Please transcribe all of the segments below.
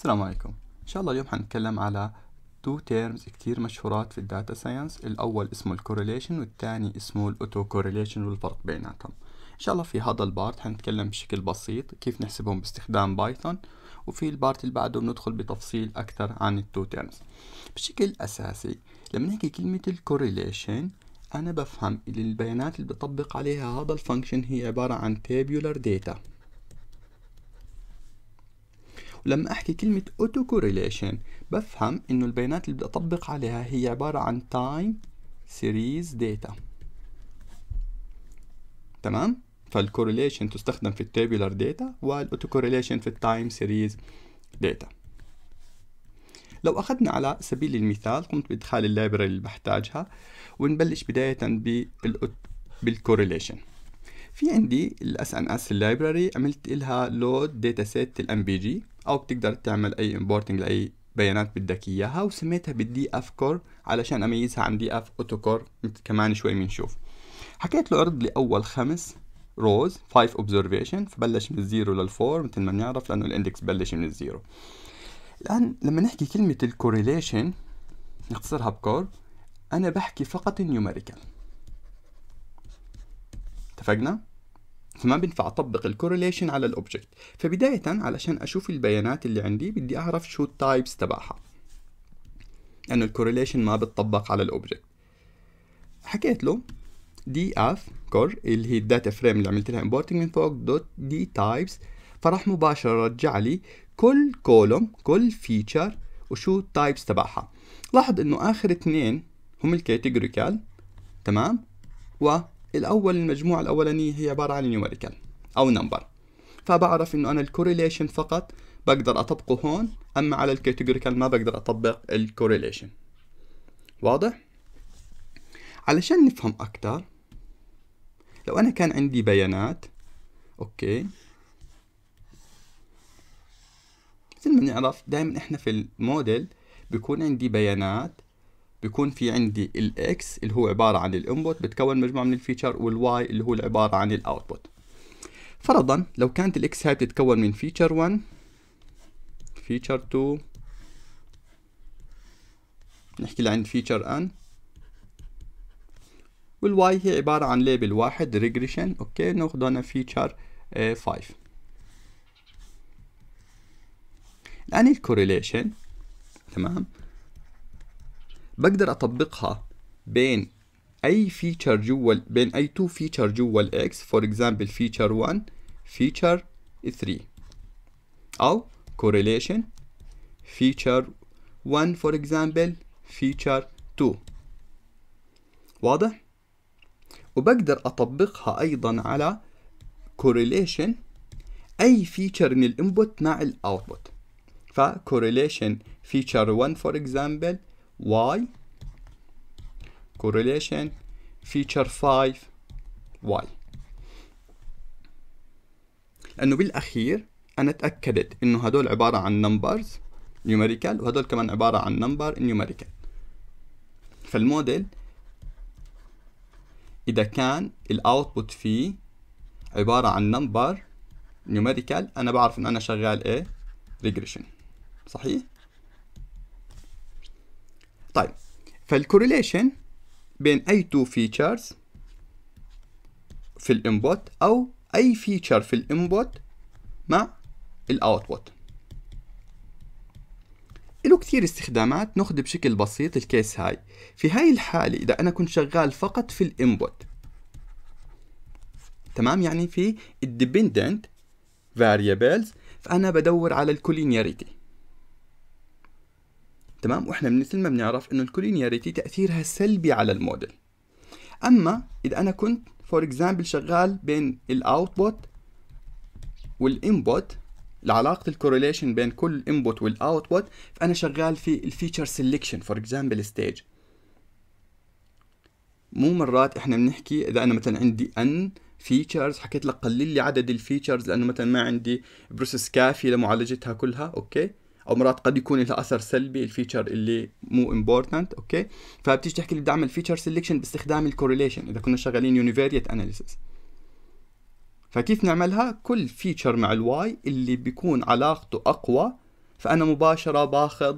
السلام عليكم ان شاء الله اليوم حنتكلم على تو تيرمز كتير مشهورات في الداتا ساينس الاول اسمه الكورليشن والثاني اسمه الاوتو كورليشن والفرق بيناتهم ان شاء الله في هذا البارت حنتكلم بشكل بسيط كيف نحسبهم باستخدام بايثون وفي البارت اللي بعده بندخل بتفصيل اكثر عن التو تيرمز بشكل اساسي لما نحكي كلمه الكورليشن انا بفهم ان البيانات اللي بطبق عليها هذا الفانكشن هي عباره عن تابيولار داتا ولما احكي كلمة اوتو كوريليشن بفهم انه البيانات اللي بدي اطبق عليها هي عبارة عن تايم سيريز داتا تمام؟ فالكوريليشن تستخدم في التابولار داتا والاوتو كوريليشن في التايم سيريز داتا لو أخذنا على سبيل المثال قمت بإدخال اللايبراري اللي بحتاجها ونبلش بداية بالكوريليشن في عندي الاس ان اس اللايبراري عملت لها لود داتا سيت الام بي جي او بتقدر تعمل اي امبورتنج لاي بيانات بدك اياها وسميتها بالدي اف كور علشان اميزها عن دي اف اوتو كور كمان شوي بنشوف حكيت له ارد لي اول خمس روز 5 اوبزرفيشن فبلش من الزيرو للفور مثل ما بنعرف لانه الاندكس بلش من الزيرو الان لما نحكي كلمه الكوريليشن نختصرها بكور انا بحكي فقط النيوميريكال اتفقنا فما بينفع اطبق الكورليشن على الاوبجكت فبدايه علشان اشوف البيانات اللي عندي بدي اعرف شو التايبس تبعها لانه الكورليشن ما بتطبق على الاوبجكت حكيت له دي اف كور اللي هي الداتا فريم اللي عملت لها امبورتنج من فوق دوت دي تايبس فراح مباشره رجع لي كل كولوم كل فيتشر وشو التايبس تبعها لاحظ انه اخر اثنين هم الكاتيجوريكال تمام و الأول المجموعة الأولانية هي عبارة عن نيوميريكال أو نمبر فبعرف إنه أنا الكوريليشن فقط بقدر أطبقه هون أما على الكاتيجوريكال ما بقدر أطبق الكوريليشن واضح؟ علشان نفهم أكتر لو أنا كان عندي بيانات أوكي مثل ما نعرف دائما إحنا في الموديل بيكون عندي بيانات بيكون في عندي الاكس اللي هو عباره عن الانبوت بتكون مجموعه من الفيتشر والواي اللي هو عباره عن الاوتبوت فرضا لو كانت الاكس هاي بتتكون من فيتشر 1 فيتشر 2 نحكي لعند فيتشر ان والواي هي عباره عن ليبل واحد ريجريشن اوكي ناخذ هنا فيتشر 5 الان الكوريليشن تمام بقدر اطبقها بين اي فيتشر جوا بين اي تو فيتشر جوا الاكس فور اكزامبل فيتشر 1 فيتشر 3 او correlation فيتشر 1 فور اكزامبل فيتشر 2 واضح وبقدر اطبقها ايضا على correlation اي فيتشر من الانبوت مع الاوتبوت ف correlation 1 فور اكزامبل y correlation feature 5 y لانه بالاخير انا تاكدت انه هدول عباره عن numbers numerical وهدول كمان عباره عن number numerical فالموديل اذا كان الاوتبوت فيه عباره عن number numerical انا بعرف ان انا شغال ايه regression صحيح طيب فالكوريليشن بين اي تو فيتشرز في الانبوت او اي فيتشر في الانبوت مع الاوتبوت له كثير استخدامات ناخذ بشكل بسيط الكيس هاي في هاي الحالة إذا أنا كنت شغال فقط في الانبوت تمام يعني في الديبندنت variables فأنا بدور على الكولينياريتي تمام واحنا مثل ما بنعرف انه الكولينياريتي تاثيرها سلبي على الموديل اما اذا انا كنت فور اكزامبل شغال بين الاوتبوت والانبوت العلاقة الكوريليشن بين كل انبوت والاوتبوت فأنا شغال في الفيتشر سيلكشن فور اكزامبل ستيج مو مرات احنا بنحكي اذا انا مثلا عندي ان فيتشرز حكيت لك قلل لي عدد الفيتشرز لانه مثلا ما عندي بروسيس كافي لمعالجتها كلها اوكي او مرات قد يكون لها اثر سلبي الفيتشر اللي مو امبورتنت اوكي فبتيجي تحكي لي بدي اعمل فيتشر سيلكشن باستخدام الكورليشن اذا كنا شغالين يونيفيريت اناليسيس فكيف نعملها كل فيتشر مع الواي اللي بيكون علاقته اقوى فانا مباشره باخذ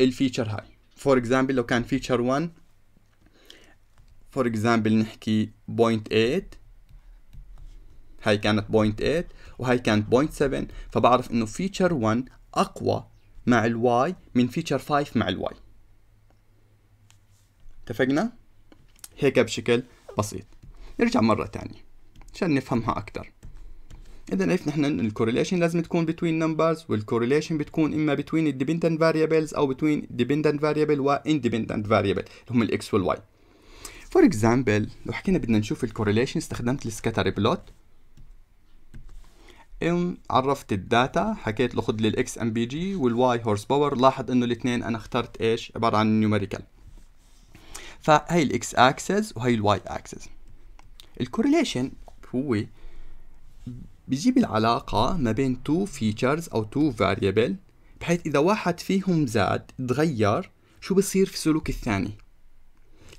الفيتشر هاي فور اكزامبل لو كان فيتشر 1 فور اكزامبل نحكي 8 هاي كانت 8 وهاي كانت 7 فبعرف انه فيتشر 1 أقوى مع الواي من فيتشر 5 مع الواي اتفقنا؟ هيك بشكل بسيط نرجع مرة تانية عشان نفهمها أكثر إذا عرفنا إحنا إن الكورليشن لازم تكون بتوين نمبرز والكورليشن بتكون إما بتوين الديبندنت فاريبلز أو بتوين ديبندنت فاريبل واندبندنت فاريبل اللي هم الإكس والواي فور إكزامبل لو حكينا بدنا نشوف الكورليشن استخدمت السكاتر بلوت ام عرفت الداتا حكيت له خذ لي الاكس ام بي جي والواي هورس باور لاحظ انه الاثنين انا اخترت ايش عباره عن نيوميريكال فهي الاكس اكسس وهي الواي اكسس الكورليشن هو بيجيب العلاقة ما بين تو فيتشرز أو تو فاريبل بحيث إذا واحد فيهم زاد تغير شو بصير في سلوك الثاني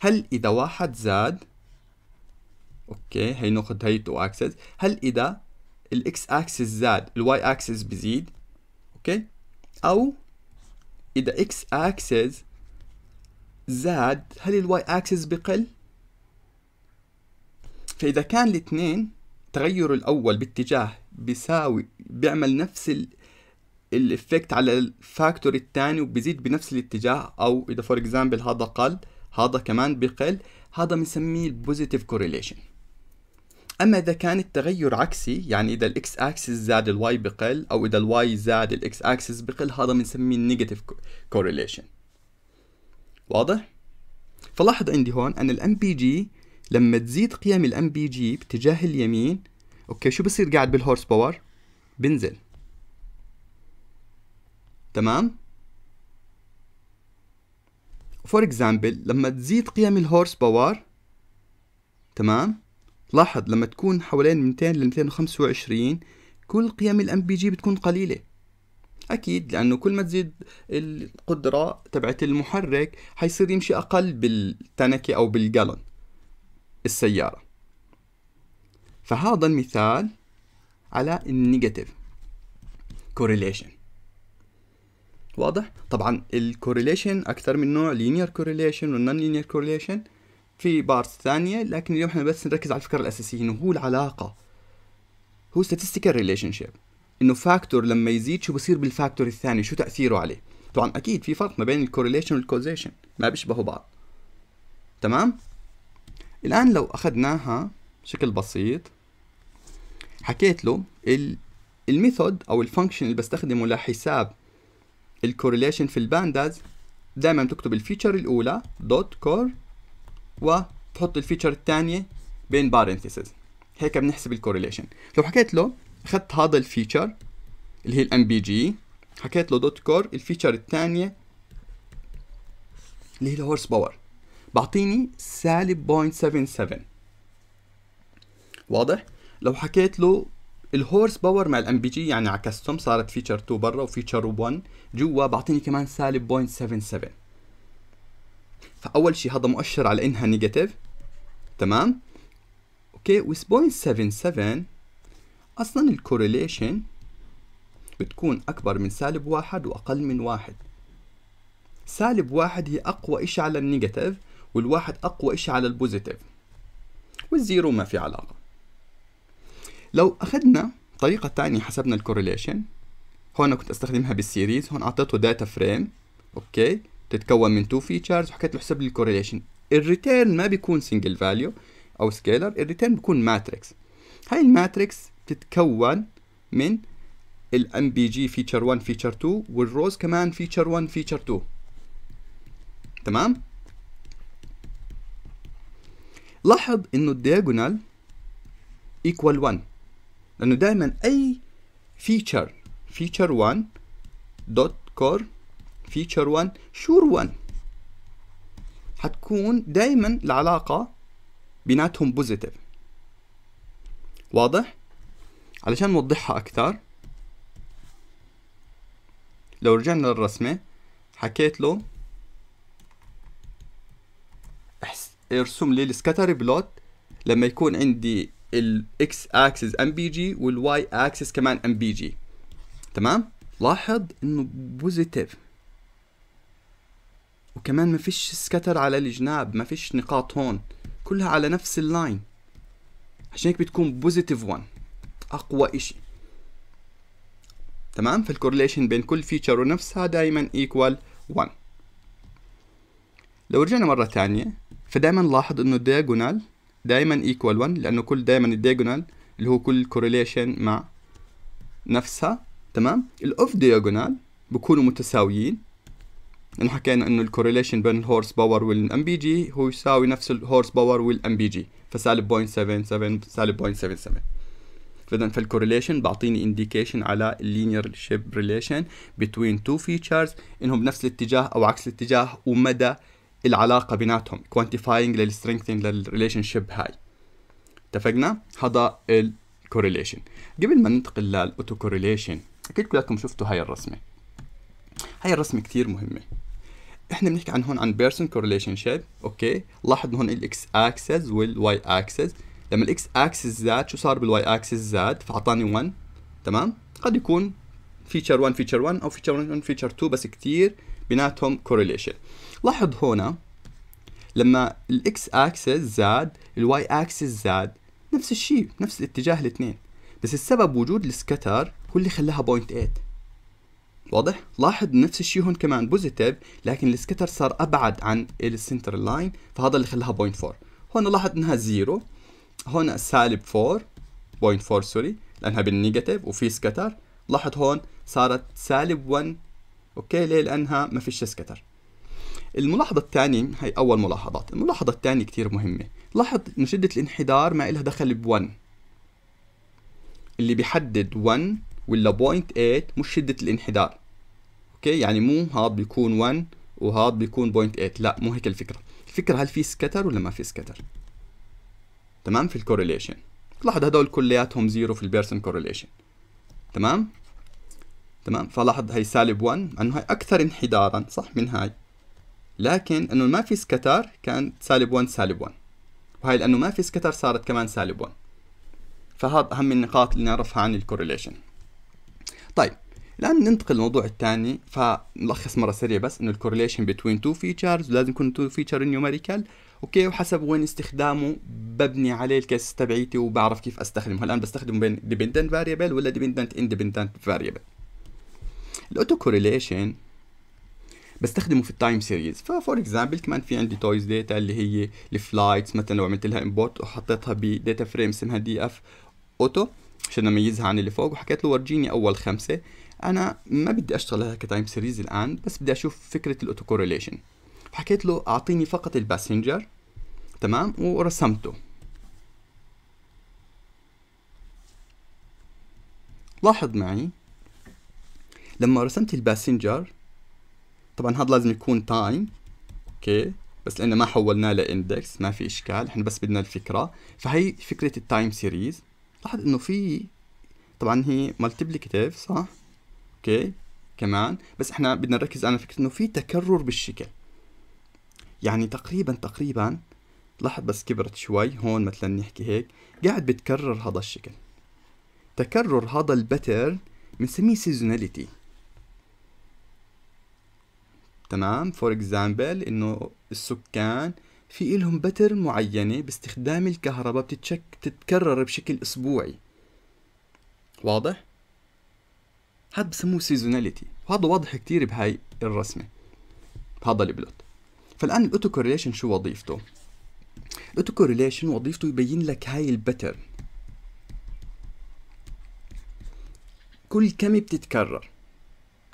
هل إذا واحد زاد أوكي هي نأخذ هي تو أكسس هل إذا الاكس اكسس زاد الواي اكسس بزيد اوكي او اذا اكس اكسس زاد هل الواي اكسس بقل فاذا كان الاثنين تغير الاول باتجاه بيساوي بيعمل نفس الافكت على الفاكتور الثاني وبزيد بنفس الاتجاه او اذا فور اكزامبل هذا قل هذا كمان بقل هذا بنسميه البوزيتيف كوريليشن اما اذا كان التغير عكسي يعني اذا الاكس اكسس زاد الواي بقل او اذا الواي زاد الاكس اكسس بقل هذا بنسميه النيجاتيف كورليشن واضح فلاحظ عندي هون ان الام بي جي لما تزيد قيم الام بي جي باتجاه اليمين اوكي شو بصير قاعد بالهورس باور بنزل تمام فور اكزامبل لما تزيد قيم الهورس باور تمام لاحظ لما تكون حوالين 200 ل 225 كل قيم الام بي جي بتكون قليله اكيد لانه كل ما تزيد القدره تبعت المحرك حيصير يمشي اقل بالتنكه او بالجالون السياره فهذا المثال على النيجاتيف كوريليشن واضح طبعا الكوريليشن اكثر من نوع لينير كوريليشن والنون لينير كوريليشن في بارت ثانية لكن اليوم احنا بس نركز على الفكرة الأساسية إنه هو العلاقة هو statistical relationship إنه فاكتور لما يزيد شو بصير بالفاكتور الثاني شو تأثيره عليه طبعا أكيد في فرق ما بين وال والكوزيشن ما بيشبهوا بعض تمام الآن لو أخذناها بشكل بسيط حكيت له الميثود أو الفانكشن اللي بستخدمه لحساب الكوريليشن في البانداز دائما تكتب الفيتشر الأولى دوت كور وتحط الفيتشر الثانيه بين بارنثيسز هيك بنحسب الكورليشن لو حكيت له اخذت هذا الفيتشر اللي هي الام بي جي حكيت له دوت كور الفيتشر الثانيه اللي هي الهورس باور بعطيني سالب 0.77 واضح لو حكيت له الهورس باور مع الام بي جي يعني عكستهم صارت فيتشر 2 برا وفيتشر 1 جوا بعطيني كمان سالب 0.77 فاول شيء هذا مؤشر على انها نيجاتيف تمام اوكي و0.77 اصلا الكورليشن بتكون اكبر من سالب واحد واقل من واحد سالب واحد هي اقوى شيء على النيجاتيف والواحد اقوى شيء على البوزيتيف والزيرو ما في علاقة لو اخذنا طريقة تانية حسبنا الكورليشن هون كنت استخدمها بالسيريز هون اعطيته داتا فريم اوكي تتكون من تو فيتشرز وحكيت له حسب لي الكوريليشن الريتيرن ما بيكون سنجل فاليو او سكيلر الريتيرن بيكون ماتريكس هاي الماتريكس تتكون من الام بي جي فيتشر 1 فيتشر 2 والروز كمان فيتشر 1 فيتشر 2 تمام لاحظ انه الدياجونال ايكوال 1 لانه دائما اي فيتشر فيتشر 1 دوت كور feature 1 شور 1 حتكون دائما العلاقة بيناتهم بوزيتيف واضح؟ علشان نوضحها أكثر لو رجعنا للرسمة حكيت له ارسم لي السكاتر بلوت لما يكون عندي الاكس اكسس ام بي جي والواي اكسس كمان ام بي جي تمام لاحظ انه بوزيتيف وكمان ما فيش سكتر على الجناب ما فيش نقاط هون كلها على نفس اللاين عشان هيك بتكون بوزيتيف 1 اقوى اشي تمام فالكورليشن بين كل فيتشر ونفسها دائما ايكوال 1 لو رجعنا مرة ثانيه فدائما لاحظ انه الدياجونال دائما ايكوال 1 لانه كل دائما الدياجونال اللي هو كل كورليشن مع نفسها تمام الاوف دياجونال بكونوا متساويين حكينا انه الكوريليشن بين الهورس باور والام بي جي هو يساوي نفس الهورس باور والام بي جي فسالب 0.77 سالب 0.77 فاذا فالكوريليشن بعطيني انديكيشن على اللينير شيب ريليشن بين تو فيتشرز انهم بنفس الاتجاه او عكس الاتجاه ومدى العلاقه بيناتهم كوانتيفاينج للسترينثين للريليشن شيب هاي اتفقنا هذا الكوريليشن قبل ما ننتقل للاوتو كوريليشن اكيد كلكم شفتوا هاي الرسمه هاي الرسمه كثير مهمه احنا بنحكي عن هون عن بيرسون كورليشن شيب اوكي لاحظ هون الاكس اكسس والواي اكسس لما الاكس اكسس زاد شو صار بالواي اكسس زاد فاعطاني 1 تمام قد يكون فيتشر 1 فيتشر 1 او فيتشر 1 فيتشر 2 بس كثير بيناتهم كورليشن لاحظ هون لما الاكس اكسس زاد الواي اكسس زاد نفس الشيء نفس الاتجاه الاثنين بس السبب وجود السكتر هو اللي خلاها 0.8 واضح؟ لاحظ نفس الشيء هون كمان بوزيتيف لكن السكتر صار ابعد عن السنتر لاين فهذا اللي خلاها 0.4 هون لاحظ انها زيرو هون سالب 4 0.4 سوري لانها بالنيجاتيف وفي سكتر لاحظ هون صارت سالب 1 اوكي ليه؟ لانها ما فيش سكتر الملاحظة الثانية هي أول ملاحظات، الملاحظة الثانية كثير مهمة، لاحظ إنه شدة الانحدار ما إلها دخل ب1 اللي بيحدد 1 ولا 0.8 مش شدة الانحدار اوكي يعني مو هاد بيكون 1 وهاد بيكون 0.8 لا مو هيك الفكرة الفكرة هل في سكتر ولا ما في سكتر تمام في الكورليشن لاحظ هدول كلياتهم زيرو في البيرسون كورليشن تمام تمام فلاحظ هي سالب 1 انه هي اكثر انحدارا صح من هاي لكن انه ما في سكتر كان سالب 1 سالب 1 وهي لانه ما في سكتر صارت كمان سالب 1 فهذا اهم النقاط اللي نعرفها عن الكورليشن طيب الان ننتقل للموضوع الثاني فنلخص مره سريع بس انه الكورليشن بين تو فيتشرز لازم يكون تو فيتشر نيوميريكال اوكي وحسب وين استخدامه ببني عليه الكيس تبعيتي وبعرف كيف استخدمه الان بستخدمه بين ديبندنت فاريبل ولا ديبندنت اندبندنت فاريبل الاوتو كورليشن بستخدمه في التايم سيريز ففور اكزامبل كمان في عندي تويز داتا اللي هي الفلايتس مثلا لو عملت لها امبورت وحطيتها بداتا فريم اسمها دي اف اوتو عشان اميزها عن اللي فوق وحكيت له ورجيني اول خمسه انا ما بدي اشتغل كتايم سيريز الان بس بدي اشوف فكره الاوتو كورليشن حكيت له اعطيني فقط الباسنجر تمام ورسمته لاحظ معي لما رسمت الباسنجر طبعا هذا لازم يكون تايم اوكي بس لانه ما حولناه لاندكس ما في اشكال احنا بس بدنا الفكره فهي فكره التايم سيريز لاحظ انه في طبعا هي مالتيبلي صح اوكي كمان بس احنا بدنا نركز على فكره انه في تكرر بالشكل يعني تقريبا تقريبا لاحظ بس كبرت شوي هون مثلا نحكي هيك قاعد بتكرر هذا الشكل تكرر هذا الباترن بنسميه سيزوناليتي تمام فور اكزامبل انه السكان في إلهم بتر معينة باستخدام الكهرباء بتتشك بتتكرر بشكل أسبوعي واضح؟ هذا بسموه سيزوناليتي وهذا واضح كتير بهاي الرسمة بهذا البلوت فالآن الأوتو كورليشن شو وظيفته؟ الأوتو كورليشن وظيفته يبين لك هاي البتر كل كم بتتكرر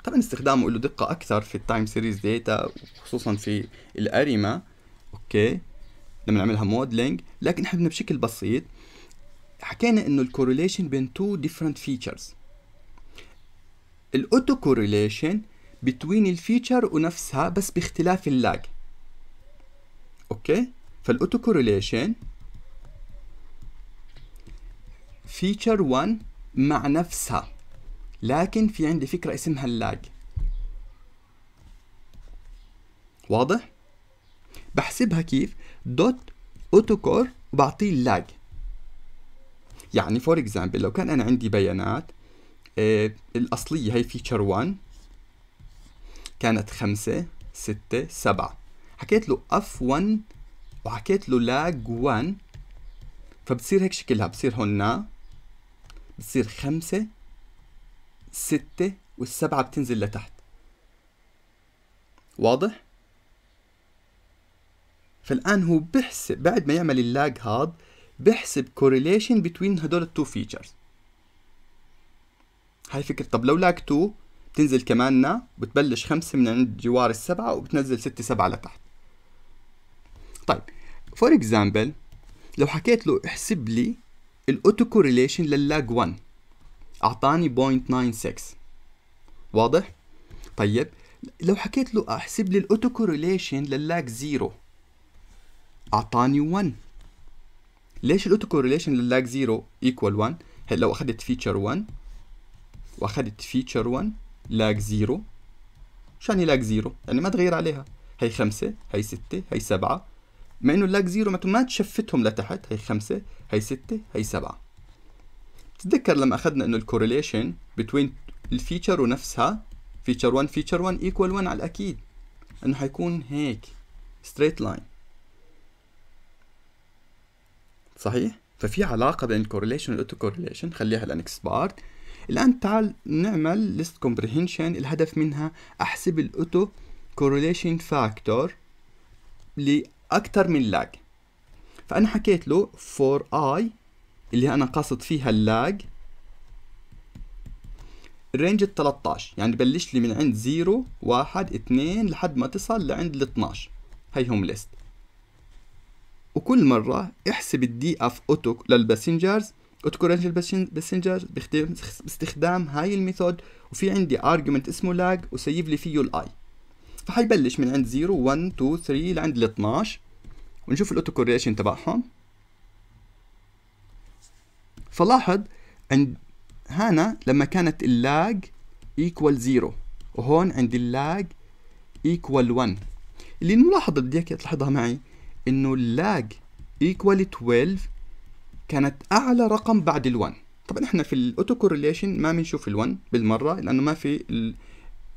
طبعا استخدامه له دقة أكثر في التايم سيريز داتا وخصوصا في الأريما اوكي لما نعملها موديلنج لكن احنا بدنا بشكل بسيط حكينا انه الكوريليشن بين تو ديفرنت فيتشرز الاوتو كوريليشن بين الفيتشر ونفسها بس باختلاف اللاج اوكي فالاوتو كوريليشن فيتشر 1 مع نفسها لكن في عندي فكره اسمها اللاج واضح بحسبها كيف دوت اوتوكور وبعطيه اللاج يعني فور اكزامبل لو كان انا عندي بيانات آه الاصليه هي فيتشر 1 كانت 5 6 7 حكيت له اف 1 وحكيت له لاج 1 فبتصير هيك شكلها بتصير نا بتصير خمسة ستة والسبعة بتنزل لتحت واضح؟ فالان هو بحسب بعد ما يعمل اللاج هاد بحسب كوريليشن between هدول التو فيتشرز هاي فكرة طب لو لاج 2 بتنزل كماننا بتبلش خمسة من عند جوار السبعة وبتنزل ستة سبعة لتحت طيب فور اكزامبل لو حكيت له احسب لي الاوتو كوريليشن لللاج 1 اعطاني 0.96 واضح؟ طيب لو حكيت له احسب لي الاوتو كوريليشن لللاج 0 اعطاني 1 ليش للـ لللاج 0 ايكوال 1 هل لو اخذت فيتشر 1 واخذت فيتشر 1 لاج 0 شو يعني لاج 0 يعني ما تغير عليها هي 5 هي 6 هي 7 مع انه اللاج 0 ما تشفتهم لتحت هي 5 هي 6 هي 7 تتذكر لما اخذنا انه الكورليشن بين الفيتشر ونفسها فيتشر 1 فيتشر 1 ايكوال 1 على الاكيد انه حيكون هيك ستريت لاين صحيح ففي علاقه بين الكورليشن والاوتو كورليشن خليها لنكست بارت الان تعال نعمل ليست كومبريهنشن الهدف منها احسب الاوتو كورليشن فاكتور لاكثر من لاج فانا حكيت له فور اي اللي انا قاصد فيها اللاج الرينج ال 13 يعني بلش لي من عند 0 1 2 لحد ما تصل لعند ال 12 هي هم ليست وكل مرة احسب الدي اف اوتو للباسنجرز اوتو رينج الباسنجرز باستخدام هاي الميثود وفي عندي ارجيومنت اسمه لاج وسيب لي فيه الاي فحيبلش من عند 0 1 2 3 لعند ال 12 ونشوف الاوتو كوريشن تبعهم فلاحظ عند هنا لما كانت اللاج ايكوال 0 وهون عند اللاج ايكوال 1 اللي الملاحظة بدي اياك تلاحظها معي انه اللاج ايكوال 12 كانت اعلى رقم بعد ال1 طبعا احنا في الاوتو كورليشن ما بنشوف ال1 بالمره لانه ما في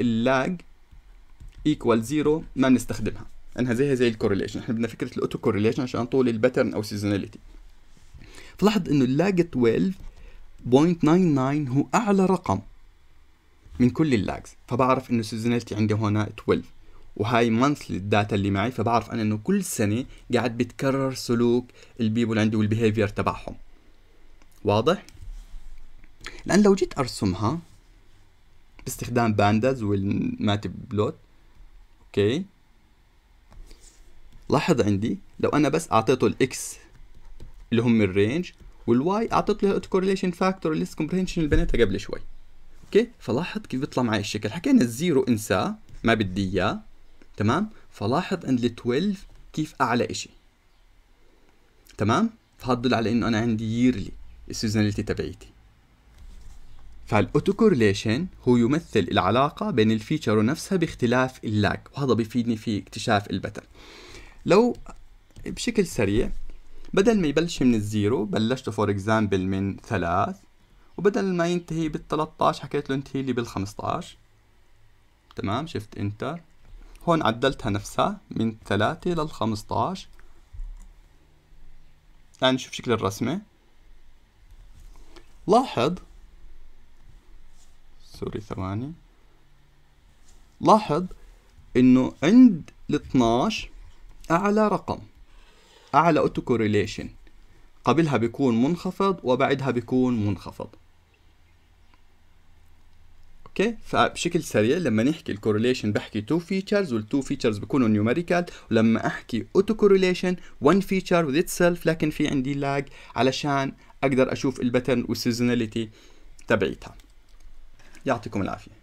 اللاج ايكوال 0 ما بنستخدمها لانها زيها زي الكورليشن احنا بدنا فكره الاوتو كورليشن عشان طول الباترن او سيزوناليتي فلاحظ انه اللاج 12.99 هو اعلى رقم من كل اللاجز فبعرف انه السيزوناليتي عندي هنا 12 وهاي مانثلي الداتا اللي معي فبعرف انا انه كل سنه قاعد بتكرر سلوك البيبول عندي والبيهيفير تبعهم واضح لان لو جيت ارسمها باستخدام بانداز والمات بلوت اوكي لاحظ عندي لو انا بس اعطيته الاكس اللي هم الرينج والواي اعطيت له الاوتوكورليشن فاكتور الليست كومبرهنشن اللي بنيتها قبل شوي اوكي فلاحظ كيف بيطلع معي الشكل حكينا الزيرو انساه ما بدي اياه تمام فلاحظ عند ال 12 كيف اعلى شيء تمام فهتدل على انه انا عندي ييرلي السيزوناليتي تبعيتي فالاوتوكورليشن هو يمثل العلاقة بين الفيتشر ونفسها باختلاف اللاج وهذا بيفيدني في اكتشاف البتر لو بشكل سريع بدل ما يبلش من الزيرو بلشته فور اكزامبل من ثلاث وبدل ما ينتهي بال13 حكيت له انتهي لي بال15 تمام شفت انتر هون عدلتها نفسها من 3 لل 15 الآن نشوف شكل الرسمة لاحظ سوري ثواني لاحظ انه عند ال 12 اعلى رقم اعلى اوتو كوريليشن قبلها بيكون منخفض وبعدها بيكون منخفض اوكي فبشكل سريع لما نحكي الكورليشن بحكي تو فيتشرز والتو فيتشرز بكونوا نيوميريكال ولما احكي اوتو كورليشن وان فيتشر وذ سيلف لكن في عندي لاج علشان اقدر اشوف الباترن والسيزوناليتي تبعيتها يعطيكم العافيه